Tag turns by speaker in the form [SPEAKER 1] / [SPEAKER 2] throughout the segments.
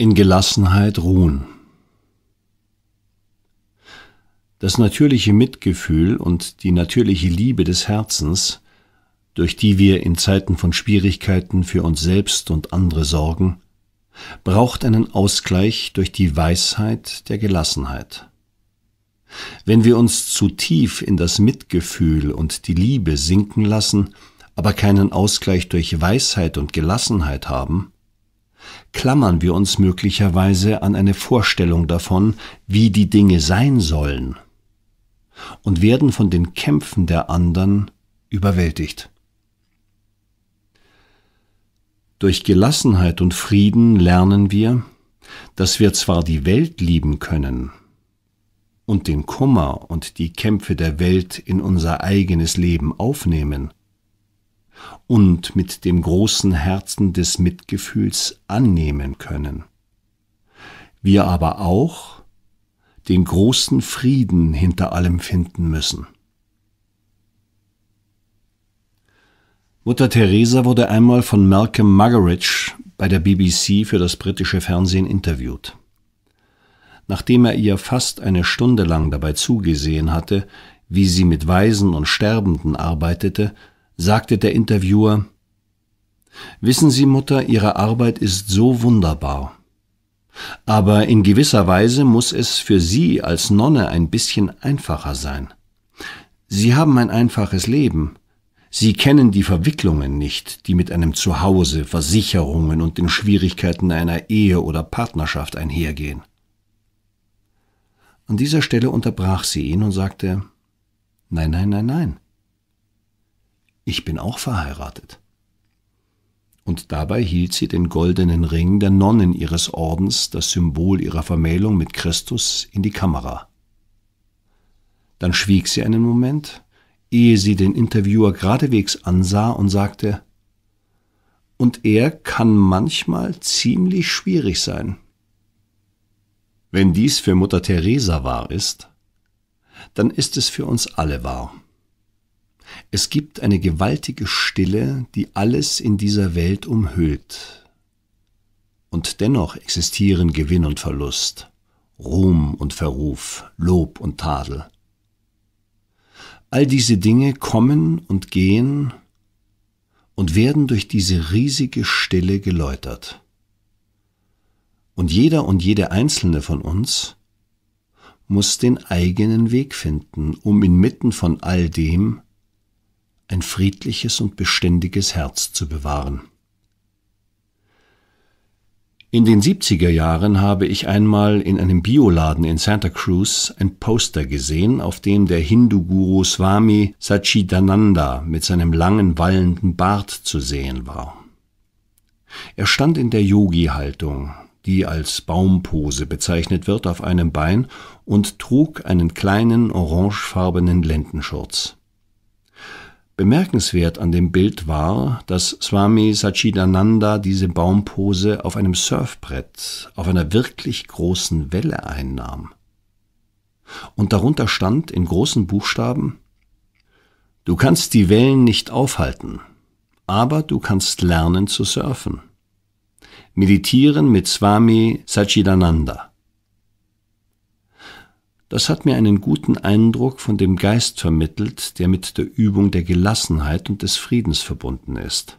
[SPEAKER 1] in Gelassenheit ruhen. Das natürliche Mitgefühl und die natürliche Liebe des Herzens, durch die wir in Zeiten von Schwierigkeiten für uns selbst und andere sorgen, braucht einen Ausgleich durch die Weisheit der Gelassenheit. Wenn wir uns zu tief in das Mitgefühl und die Liebe sinken lassen, aber keinen Ausgleich durch Weisheit und Gelassenheit haben, klammern wir uns möglicherweise an eine Vorstellung davon, wie die Dinge sein sollen, und werden von den Kämpfen der anderen überwältigt. Durch Gelassenheit und Frieden lernen wir, dass wir zwar die Welt lieben können und den Kummer und die Kämpfe der Welt in unser eigenes Leben aufnehmen, und mit dem großen Herzen des Mitgefühls annehmen können. Wir aber auch den großen Frieden hinter allem finden müssen. Mutter Teresa wurde einmal von Malcolm Muggeridge bei der BBC für das britische Fernsehen interviewt. Nachdem er ihr fast eine Stunde lang dabei zugesehen hatte, wie sie mit Waisen und Sterbenden arbeitete, sagte der Interviewer, Wissen Sie, Mutter, Ihre Arbeit ist so wunderbar. Aber in gewisser Weise muss es für Sie als Nonne ein bisschen einfacher sein. Sie haben ein einfaches Leben. Sie kennen die Verwicklungen nicht, die mit einem Zuhause, Versicherungen und den Schwierigkeiten einer Ehe oder Partnerschaft einhergehen. An dieser Stelle unterbrach sie ihn und sagte Nein, nein, nein, nein ich bin auch verheiratet. Und dabei hielt sie den goldenen Ring der Nonnen ihres Ordens, das Symbol ihrer Vermählung mit Christus, in die Kamera. Dann schwieg sie einen Moment, ehe sie den Interviewer geradewegs ansah und sagte, und er kann manchmal ziemlich schwierig sein. Wenn dies für Mutter Teresa wahr ist, dann ist es für uns alle wahr. Es gibt eine gewaltige Stille, die alles in dieser Welt umhüllt. Und dennoch existieren Gewinn und Verlust, Ruhm und Verruf, Lob und Tadel. All diese Dinge kommen und gehen und werden durch diese riesige Stille geläutert. Und jeder und jede einzelne von uns muss den eigenen Weg finden, um inmitten von all dem ein friedliches und beständiges Herz zu bewahren. In den 70er Jahren habe ich einmal in einem Bioladen in Santa Cruz ein Poster gesehen, auf dem der Hindu-Guru Swami Sachidananda mit seinem langen wallenden Bart zu sehen war. Er stand in der Yogi-Haltung, die als Baumpose bezeichnet wird, auf einem Bein und trug einen kleinen orangefarbenen Lendenschurz. Bemerkenswert an dem Bild war, dass Swami Sachidananda diese Baumpose auf einem Surfbrett auf einer wirklich großen Welle einnahm. Und darunter stand in großen Buchstaben Du kannst die Wellen nicht aufhalten, aber du kannst lernen zu surfen. Meditieren mit Swami Sachidananda. Das hat mir einen guten Eindruck von dem Geist vermittelt, der mit der Übung der Gelassenheit und des Friedens verbunden ist.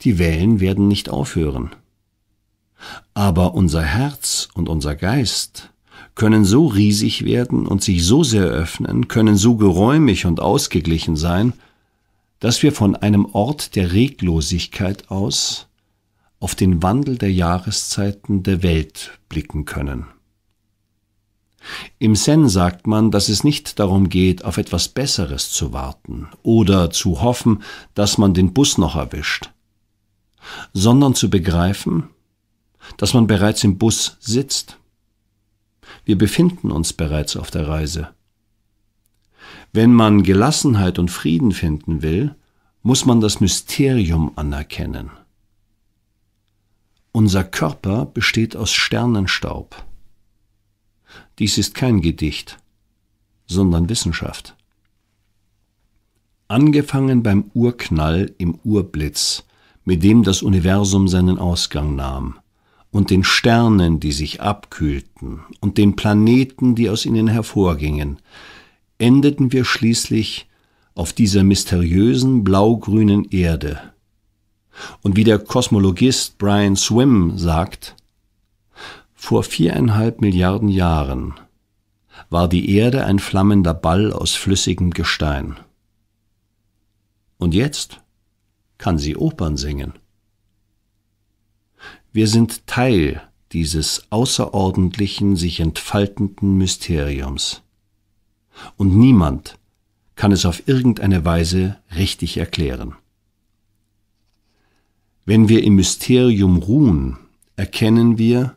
[SPEAKER 1] Die Wellen werden nicht aufhören. Aber unser Herz und unser Geist können so riesig werden und sich so sehr öffnen, können so geräumig und ausgeglichen sein, dass wir von einem Ort der Reglosigkeit aus auf den Wandel der Jahreszeiten der Welt blicken können. Im Zen sagt man, dass es nicht darum geht, auf etwas Besseres zu warten oder zu hoffen, dass man den Bus noch erwischt, sondern zu begreifen, dass man bereits im Bus sitzt. Wir befinden uns bereits auf der Reise. Wenn man Gelassenheit und Frieden finden will, muss man das Mysterium anerkennen. Unser Körper besteht aus Sternenstaub. Dies ist kein Gedicht, sondern Wissenschaft. Angefangen beim Urknall im Urblitz, mit dem das Universum seinen Ausgang nahm, und den Sternen, die sich abkühlten, und den Planeten, die aus ihnen hervorgingen, endeten wir schließlich auf dieser mysteriösen blaugrünen Erde. Und wie der Kosmologist Brian Swim sagt, vor viereinhalb Milliarden Jahren war die Erde ein flammender Ball aus flüssigem Gestein. Und jetzt kann sie Opern singen. Wir sind Teil dieses außerordentlichen, sich entfaltenden Mysteriums. Und niemand kann es auf irgendeine Weise richtig erklären. Wenn wir im Mysterium ruhen, erkennen wir,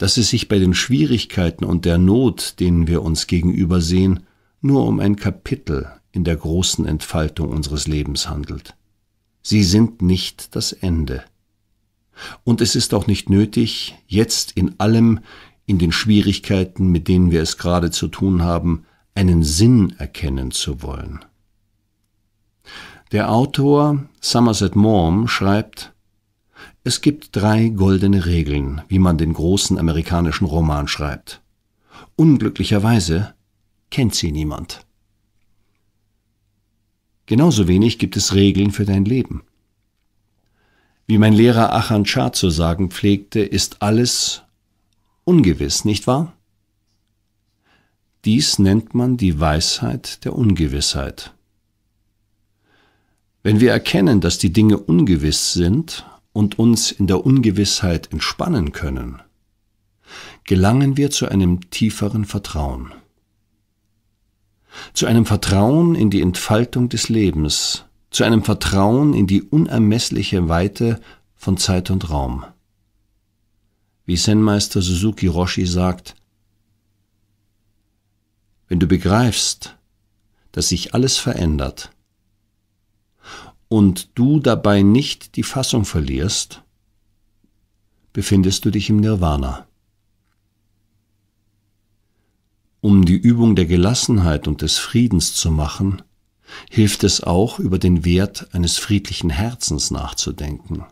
[SPEAKER 1] dass es sich bei den Schwierigkeiten und der Not, denen wir uns gegenübersehen, nur um ein Kapitel in der großen Entfaltung unseres Lebens handelt. Sie sind nicht das Ende. Und es ist auch nicht nötig, jetzt in allem, in den Schwierigkeiten, mit denen wir es gerade zu tun haben, einen Sinn erkennen zu wollen. Der Autor Somerset Maugham schreibt, es gibt drei goldene Regeln, wie man den großen amerikanischen Roman schreibt. Unglücklicherweise kennt sie niemand. Genauso wenig gibt es Regeln für dein Leben. Wie mein Lehrer Achan Cha zu sagen pflegte, ist alles ungewiss, nicht wahr? Dies nennt man die Weisheit der Ungewissheit. Wenn wir erkennen, dass die Dinge ungewiss sind und uns in der Ungewissheit entspannen können, gelangen wir zu einem tieferen Vertrauen. Zu einem Vertrauen in die Entfaltung des Lebens, zu einem Vertrauen in die unermessliche Weite von Zeit und Raum. Wie Zen-Meister Suzuki Roshi sagt, wenn du begreifst, dass sich alles verändert, und du dabei nicht die Fassung verlierst, befindest du dich im Nirvana. Um die Übung der Gelassenheit und des Friedens zu machen, hilft es auch, über den Wert eines friedlichen Herzens nachzudenken.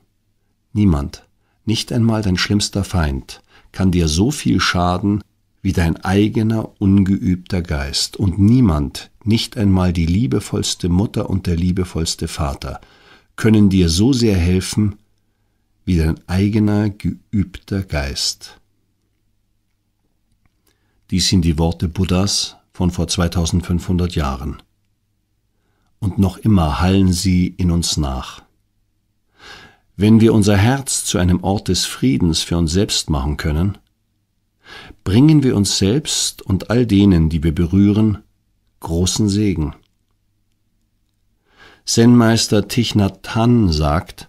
[SPEAKER 1] Niemand, nicht einmal dein schlimmster Feind, kann dir so viel schaden, wie dein eigener ungeübter Geist, und niemand, nicht einmal die liebevollste Mutter und der liebevollste Vater, können dir so sehr helfen wie dein eigener geübter Geist. Dies sind die Worte Buddhas von vor 2500 Jahren. Und noch immer hallen sie in uns nach. Wenn wir unser Herz zu einem Ort des Friedens für uns selbst machen können, bringen wir uns selbst und all denen, die wir berühren, großen Segen. Zen-Meister Thich Nhat Hanh sagt,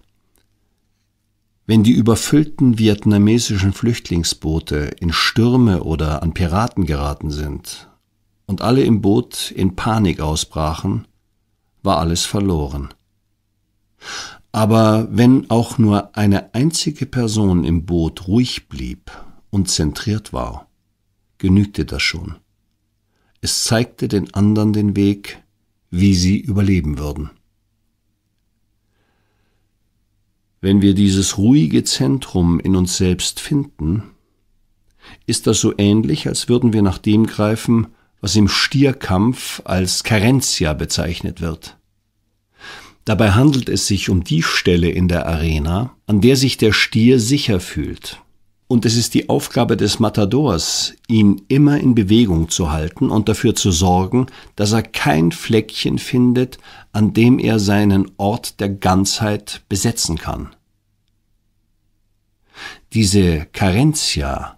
[SPEAKER 1] wenn die überfüllten vietnamesischen Flüchtlingsboote in Stürme oder an Piraten geraten sind und alle im Boot in Panik ausbrachen, war alles verloren. Aber wenn auch nur eine einzige Person im Boot ruhig blieb und zentriert war, genügte das schon. Es zeigte den anderen den Weg, wie sie überleben würden. Wenn wir dieses ruhige Zentrum in uns selbst finden, ist das so ähnlich, als würden wir nach dem greifen, was im Stierkampf als Carentia bezeichnet wird. Dabei handelt es sich um die Stelle in der Arena, an der sich der Stier sicher fühlt. Und es ist die Aufgabe des Matadors, ihn immer in Bewegung zu halten und dafür zu sorgen, dass er kein Fleckchen findet, an dem er seinen Ort der Ganzheit besetzen kann. Diese Carentia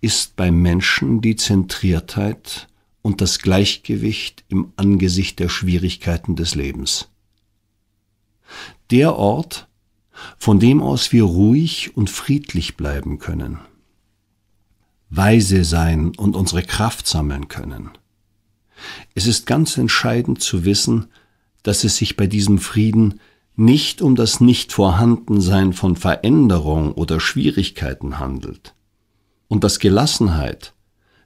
[SPEAKER 1] ist beim Menschen die Zentriertheit und das Gleichgewicht im Angesicht der Schwierigkeiten des Lebens. Der Ort, von dem aus wir ruhig und friedlich bleiben können, weise sein und unsere Kraft sammeln können. Es ist ganz entscheidend zu wissen, dass es sich bei diesem Frieden nicht um das Nichtvorhandensein von Veränderung oder Schwierigkeiten handelt und dass Gelassenheit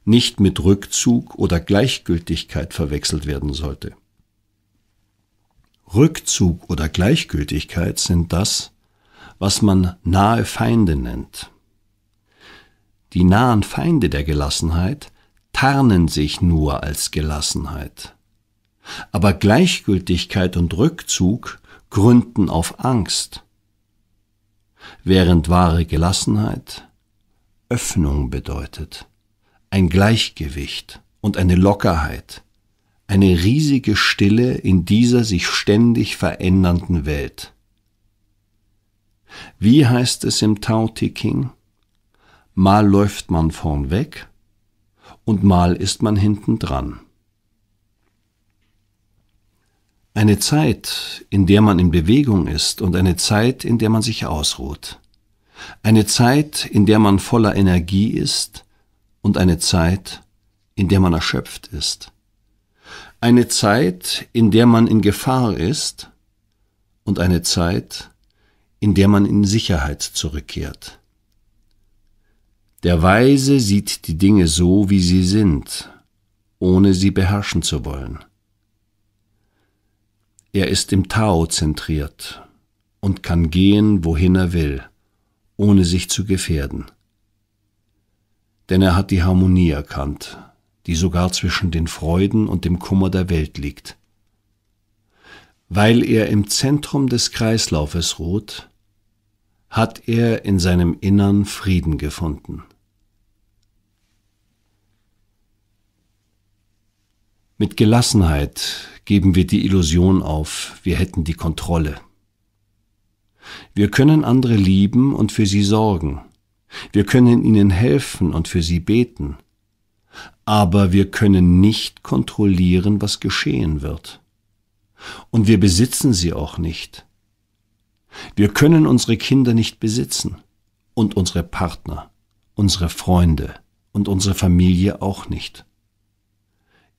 [SPEAKER 1] nicht mit Rückzug oder Gleichgültigkeit verwechselt werden sollte. Rückzug oder Gleichgültigkeit sind das, was man nahe Feinde nennt. Die nahen Feinde der Gelassenheit tarnen sich nur als Gelassenheit. Aber Gleichgültigkeit und Rückzug gründen auf Angst, während wahre Gelassenheit Öffnung bedeutet, ein Gleichgewicht und eine Lockerheit, eine riesige Stille in dieser sich ständig verändernden Welt. Wie heißt es im Tao Te King? Mal läuft man vorn weg und mal ist man hinten dran. Eine Zeit, in der man in Bewegung ist und eine Zeit, in der man sich ausruht. Eine Zeit, in der man voller Energie ist und eine Zeit, in der man erschöpft ist. Eine Zeit, in der man in Gefahr ist und eine Zeit, in der man in der man in Sicherheit zurückkehrt. Der Weise sieht die Dinge so, wie sie sind, ohne sie beherrschen zu wollen. Er ist im Tao zentriert und kann gehen, wohin er will, ohne sich zu gefährden. Denn er hat die Harmonie erkannt, die sogar zwischen den Freuden und dem Kummer der Welt liegt. Weil er im Zentrum des Kreislaufes ruht, hat er in seinem Innern Frieden gefunden. Mit Gelassenheit geben wir die Illusion auf, wir hätten die Kontrolle. Wir können andere lieben und für sie sorgen. Wir können ihnen helfen und für sie beten. Aber wir können nicht kontrollieren, was geschehen wird. Und wir besitzen sie auch nicht. Wir können unsere Kinder nicht besitzen und unsere Partner, unsere Freunde und unsere Familie auch nicht.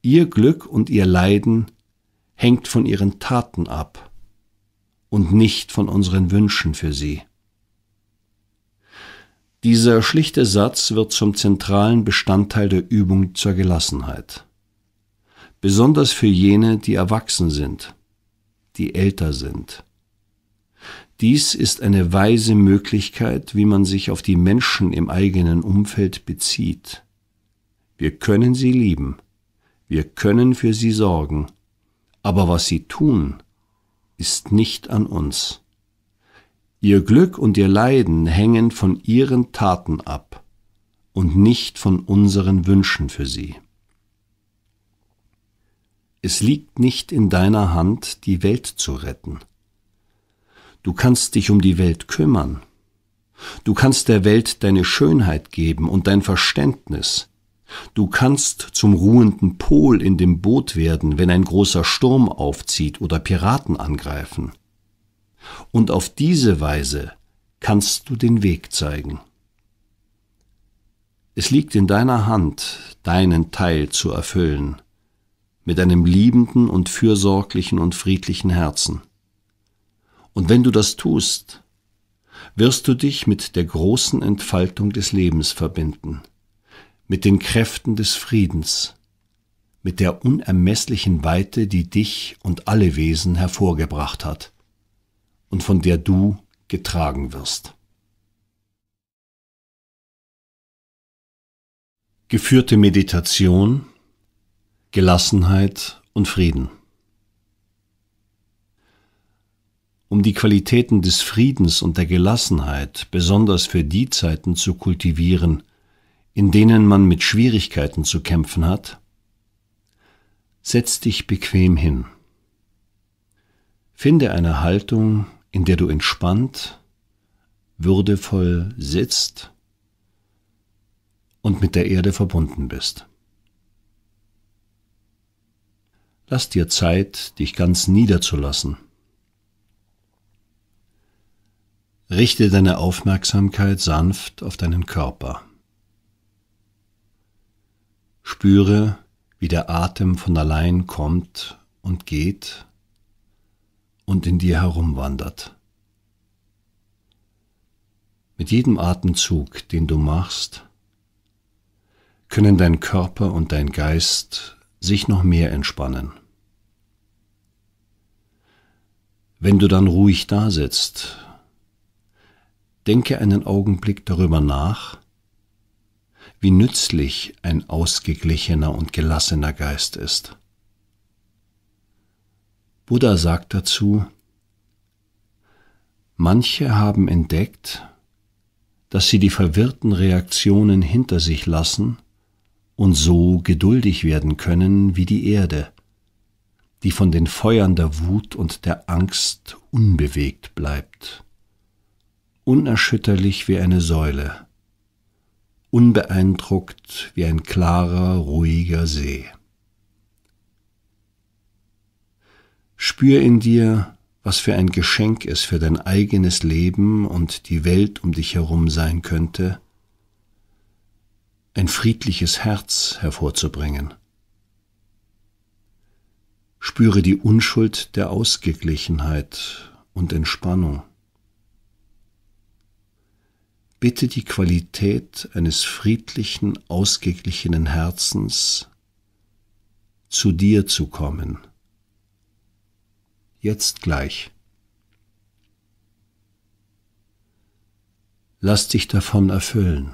[SPEAKER 1] Ihr Glück und ihr Leiden hängt von ihren Taten ab und nicht von unseren Wünschen für sie. Dieser schlichte Satz wird zum zentralen Bestandteil der Übung zur Gelassenheit. Besonders für jene, die erwachsen sind, die älter sind dies ist eine weise Möglichkeit, wie man sich auf die Menschen im eigenen Umfeld bezieht. Wir können sie lieben, wir können für sie sorgen, aber was sie tun, ist nicht an uns. Ihr Glück und ihr Leiden hängen von ihren Taten ab und nicht von unseren Wünschen für sie. Es liegt nicht in deiner Hand, die Welt zu retten. Du kannst dich um die Welt kümmern. Du kannst der Welt deine Schönheit geben und dein Verständnis. Du kannst zum ruhenden Pol in dem Boot werden, wenn ein großer Sturm aufzieht oder Piraten angreifen. Und auf diese Weise kannst du den Weg zeigen. Es liegt in deiner Hand, deinen Teil zu erfüllen, mit einem liebenden und fürsorglichen und friedlichen Herzen. Und wenn du das tust, wirst du dich mit der großen Entfaltung des Lebens verbinden, mit den Kräften des Friedens, mit der unermesslichen Weite, die dich und alle Wesen hervorgebracht hat und von der du getragen wirst. Geführte Meditation, Gelassenheit und Frieden. um die Qualitäten des Friedens und der Gelassenheit besonders für die Zeiten zu kultivieren, in denen man mit Schwierigkeiten zu kämpfen hat? Setz dich bequem hin. Finde eine Haltung, in der du entspannt, würdevoll sitzt und mit der Erde verbunden bist. Lass dir Zeit, dich ganz niederzulassen Richte deine Aufmerksamkeit sanft auf deinen Körper. Spüre, wie der Atem von allein kommt und geht und in dir herumwandert. Mit jedem Atemzug, den du machst, können dein Körper und dein Geist sich noch mehr entspannen. Wenn du dann ruhig da sitzt Denke einen Augenblick darüber nach, wie nützlich ein ausgeglichener und gelassener Geist ist. Buddha sagt dazu, manche haben entdeckt, dass sie die verwirrten Reaktionen hinter sich lassen und so geduldig werden können wie die Erde, die von den Feuern der Wut und der Angst unbewegt bleibt unerschütterlich wie eine Säule, unbeeindruckt wie ein klarer, ruhiger See. Spür in dir, was für ein Geschenk es für dein eigenes Leben und die Welt um dich herum sein könnte, ein friedliches Herz hervorzubringen. Spüre die Unschuld der Ausgeglichenheit und Entspannung. Bitte die Qualität eines friedlichen, ausgeglichenen Herzens zu dir zu kommen. Jetzt gleich. Lass dich davon erfüllen.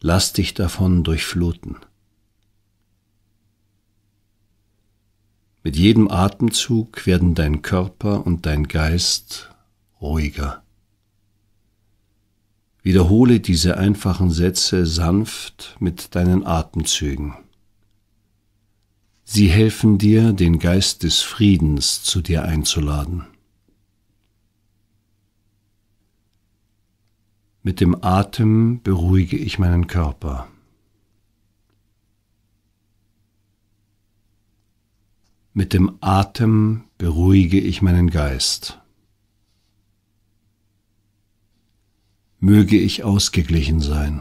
[SPEAKER 1] Lass dich davon durchfluten. Mit jedem Atemzug werden dein Körper und dein Geist ruhiger. Wiederhole diese einfachen Sätze sanft mit deinen Atemzügen. Sie helfen dir, den Geist des Friedens zu dir einzuladen. Mit dem Atem beruhige ich meinen Körper. Mit dem Atem beruhige ich meinen Geist. möge ich ausgeglichen sein.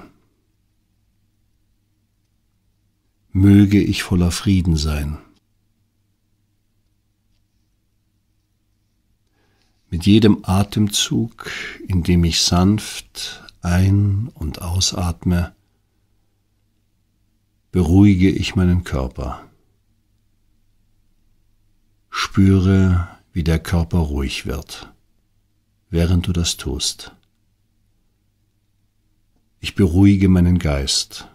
[SPEAKER 1] Möge ich voller Frieden sein. Mit jedem Atemzug, in dem ich sanft ein- und ausatme, beruhige ich meinen Körper. Spüre, wie der Körper ruhig wird, während du das tust ich beruhige meinen Geist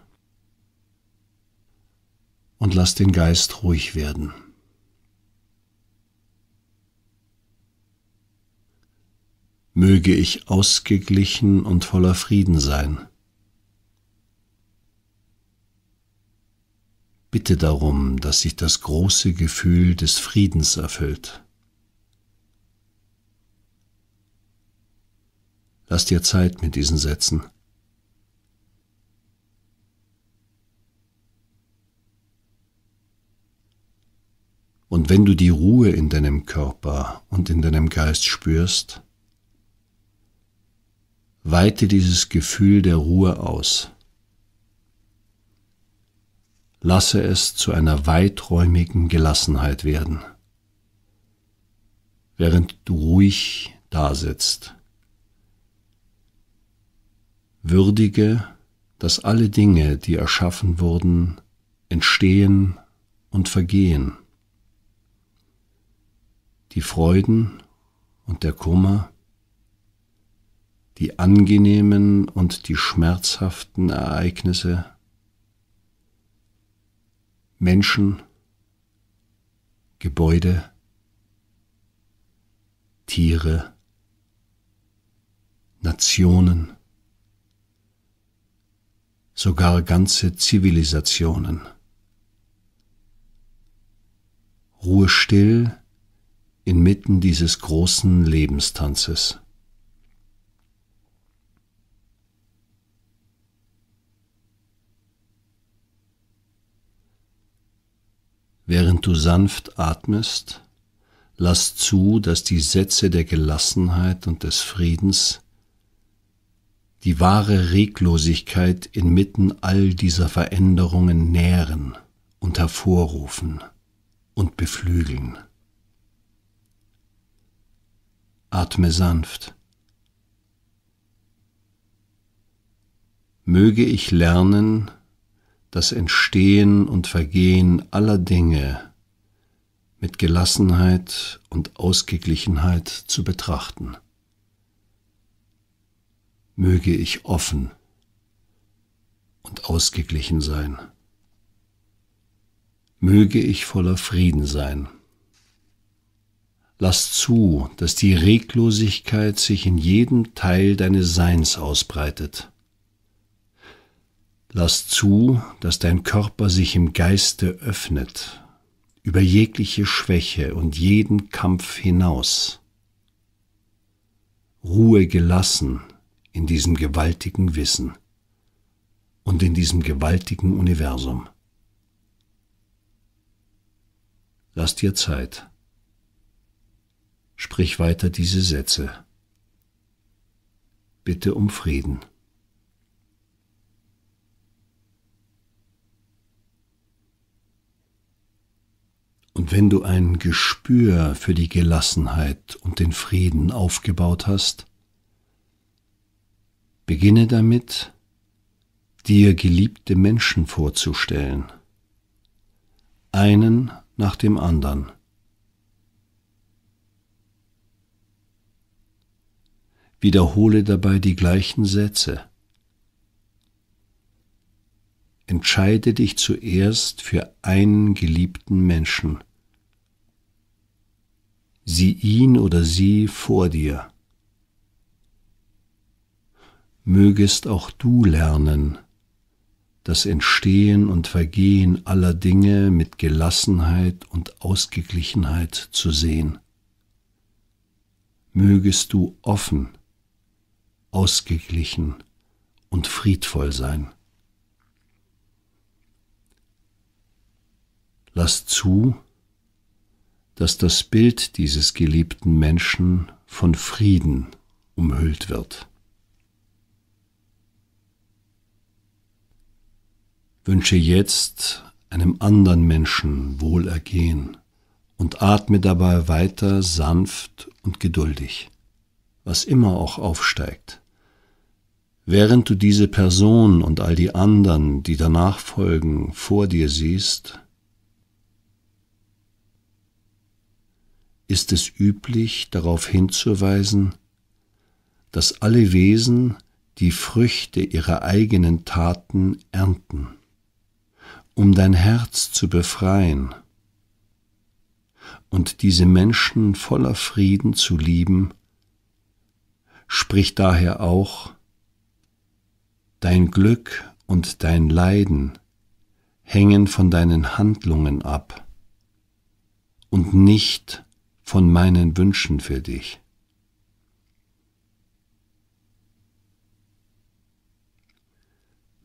[SPEAKER 1] und lass den Geist ruhig werden. Möge ich ausgeglichen und voller Frieden sein. Bitte darum, dass sich das große Gefühl des Friedens erfüllt. Lass dir Zeit mit diesen Sätzen. wenn du die Ruhe in deinem Körper und in deinem Geist spürst, weite dieses Gefühl der Ruhe aus. Lasse es zu einer weiträumigen Gelassenheit werden, während du ruhig dasitzt. Würdige, dass alle Dinge, die erschaffen wurden, entstehen und vergehen die Freuden und der Kummer, die angenehmen und die schmerzhaften Ereignisse, Menschen, Gebäude, Tiere, Nationen, sogar ganze Zivilisationen. Ruhe still inmitten dieses großen Lebenstanzes. Während du sanft atmest, lass zu, dass die Sätze der Gelassenheit und des Friedens die wahre Reglosigkeit inmitten all dieser Veränderungen nähren und hervorrufen und beflügeln. atme sanft. Möge ich lernen, das Entstehen und Vergehen aller Dinge mit Gelassenheit und Ausgeglichenheit zu betrachten. Möge ich offen und ausgeglichen sein. Möge ich voller Frieden sein. Lass zu, dass die Reglosigkeit sich in jedem Teil deines Seins ausbreitet. Lass zu, dass dein Körper sich im Geiste öffnet, über jegliche Schwäche und jeden Kampf hinaus. Ruhe gelassen in diesem gewaltigen Wissen und in diesem gewaltigen Universum. Lass dir Zeit sprich weiter diese Sätze. Bitte um Frieden. Und wenn du ein Gespür für die Gelassenheit und den Frieden aufgebaut hast, beginne damit, dir geliebte Menschen vorzustellen, einen nach dem anderen, wiederhole dabei die gleichen Sätze. Entscheide dich zuerst für einen geliebten Menschen. Sieh ihn oder sie vor dir. Mögest auch du lernen, das Entstehen und Vergehen aller Dinge mit Gelassenheit und Ausgeglichenheit zu sehen. Mögest du offen ausgeglichen und friedvoll sein. Lass zu, dass das Bild dieses geliebten Menschen von Frieden umhüllt wird. Wünsche jetzt einem anderen Menschen Wohlergehen und atme dabei weiter sanft und geduldig, was immer auch aufsteigt. Während du diese Person und all die anderen, die danach folgen, vor dir siehst, ist es üblich darauf hinzuweisen, dass alle Wesen die Früchte ihrer eigenen Taten ernten, um dein Herz zu befreien und diese Menschen voller Frieden zu lieben, sprich daher auch, Dein Glück und dein Leiden hängen von deinen Handlungen ab und nicht von meinen Wünschen für dich.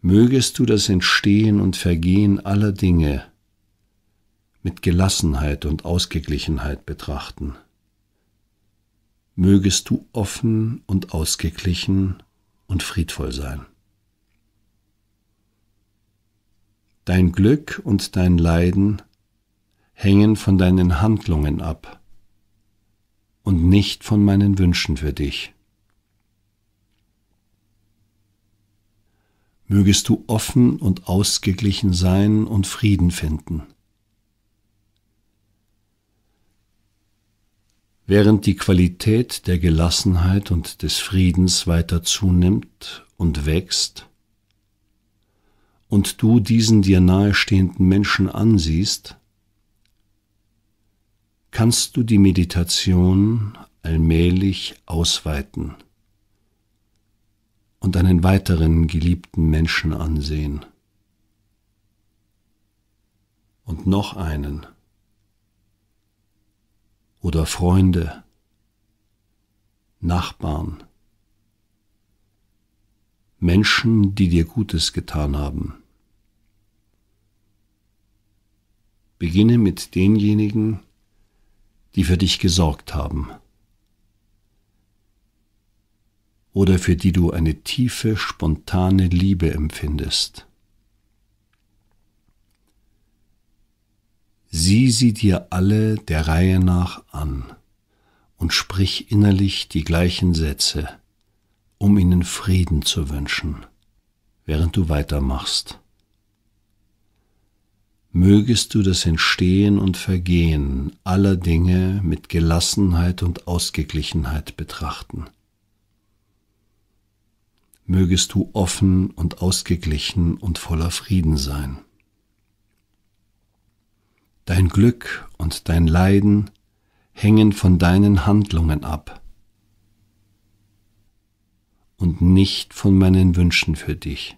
[SPEAKER 1] Mögest du das Entstehen und Vergehen aller Dinge mit Gelassenheit und Ausgeglichenheit betrachten. Mögest du offen und ausgeglichen und friedvoll sein. Dein Glück und dein Leiden hängen von deinen Handlungen ab und nicht von meinen Wünschen für dich. Mögest du offen und ausgeglichen sein und Frieden finden. Während die Qualität der Gelassenheit und des Friedens weiter zunimmt und wächst, und du diesen dir nahestehenden Menschen ansiehst, kannst du die Meditation allmählich ausweiten und einen weiteren geliebten Menschen ansehen. Und noch einen. Oder Freunde, Nachbarn, Menschen, die dir Gutes getan haben. Beginne mit denjenigen, die für dich gesorgt haben oder für die du eine tiefe, spontane Liebe empfindest. Sieh sie dir alle der Reihe nach an und sprich innerlich die gleichen Sätze, um ihnen Frieden zu wünschen, während du weitermachst mögest du das Entstehen und Vergehen aller Dinge mit Gelassenheit und Ausgeglichenheit betrachten. Mögest du offen und ausgeglichen und voller Frieden sein. Dein Glück und dein Leiden hängen von deinen Handlungen ab und nicht von meinen Wünschen für dich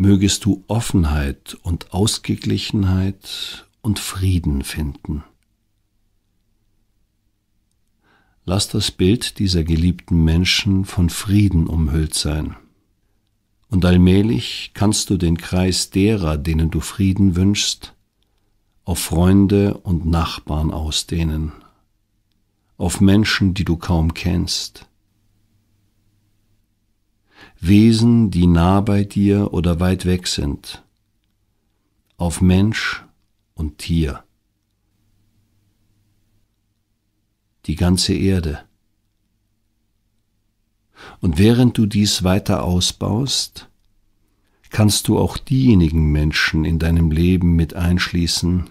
[SPEAKER 1] mögest du Offenheit und Ausgeglichenheit und Frieden finden. Lass das Bild dieser geliebten Menschen von Frieden umhüllt sein. Und allmählich kannst du den Kreis derer, denen du Frieden wünschst, auf Freunde und Nachbarn ausdehnen, auf Menschen, die du kaum kennst, Wesen, die nah bei dir oder weit weg sind, auf Mensch und Tier, die ganze Erde. Und während du dies weiter ausbaust, kannst du auch diejenigen Menschen in deinem Leben mit einschließen,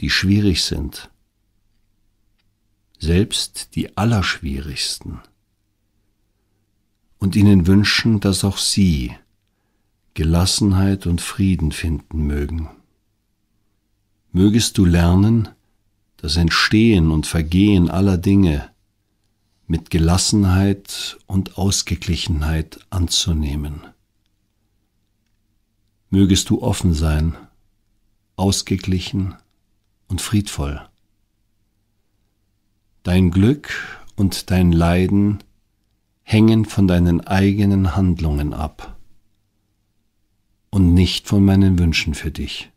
[SPEAKER 1] die schwierig sind, selbst die allerschwierigsten und ihnen wünschen, dass auch sie Gelassenheit und Frieden finden mögen. Mögest du lernen, das Entstehen und Vergehen aller Dinge mit Gelassenheit und Ausgeglichenheit anzunehmen. Mögest du offen sein, ausgeglichen und friedvoll. Dein Glück und dein Leiden hängen von deinen eigenen Handlungen ab und nicht von meinen Wünschen für dich.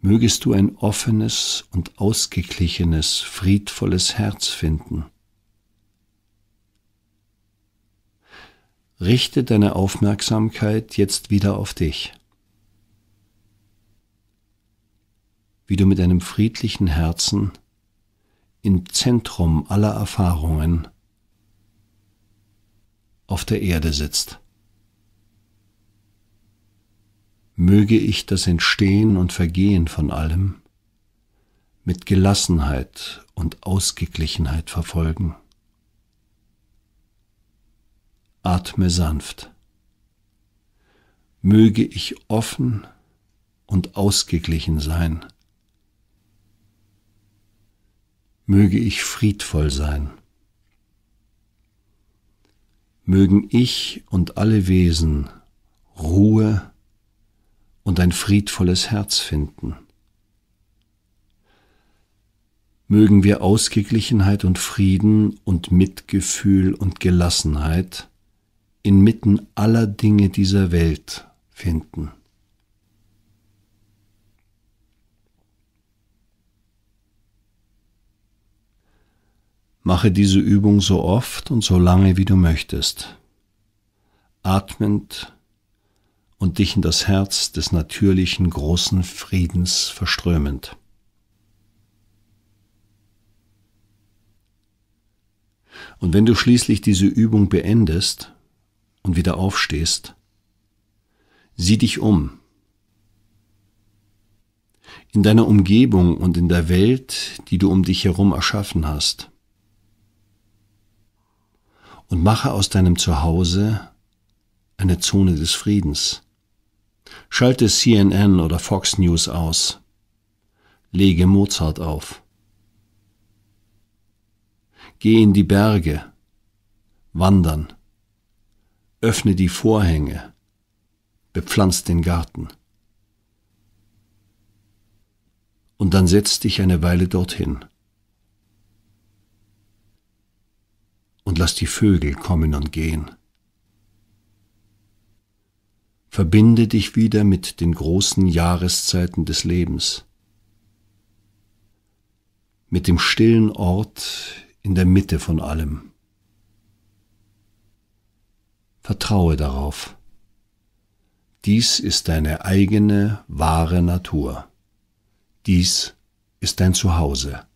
[SPEAKER 1] Mögest du ein offenes und ausgeglichenes, friedvolles Herz finden. Richte deine Aufmerksamkeit jetzt wieder auf dich. Wie du mit einem friedlichen Herzen im Zentrum aller Erfahrungen auf der Erde sitzt. Möge ich das Entstehen und Vergehen von allem mit Gelassenheit und Ausgeglichenheit verfolgen. Atme sanft. Möge ich offen und ausgeglichen sein. Möge ich friedvoll sein mögen ich und alle Wesen Ruhe und ein friedvolles Herz finden. Mögen wir Ausgeglichenheit und Frieden und Mitgefühl und Gelassenheit inmitten aller Dinge dieser Welt finden. Mache diese Übung so oft und so lange, wie du möchtest. Atmend und dich in das Herz des natürlichen großen Friedens verströmend. Und wenn du schließlich diese Übung beendest und wieder aufstehst, sieh dich um. In deiner Umgebung und in der Welt, die du um dich herum erschaffen hast und mache aus deinem Zuhause eine Zone des Friedens. Schalte CNN oder Fox News aus. Lege Mozart auf. Geh in die Berge. Wandern. Öffne die Vorhänge. Bepflanz den Garten. Und dann setz dich eine Weile dorthin. und lass die Vögel kommen und gehen. Verbinde dich wieder mit den großen Jahreszeiten des Lebens, mit dem stillen Ort in der Mitte von allem. Vertraue darauf. Dies ist deine eigene, wahre Natur. Dies ist dein Zuhause.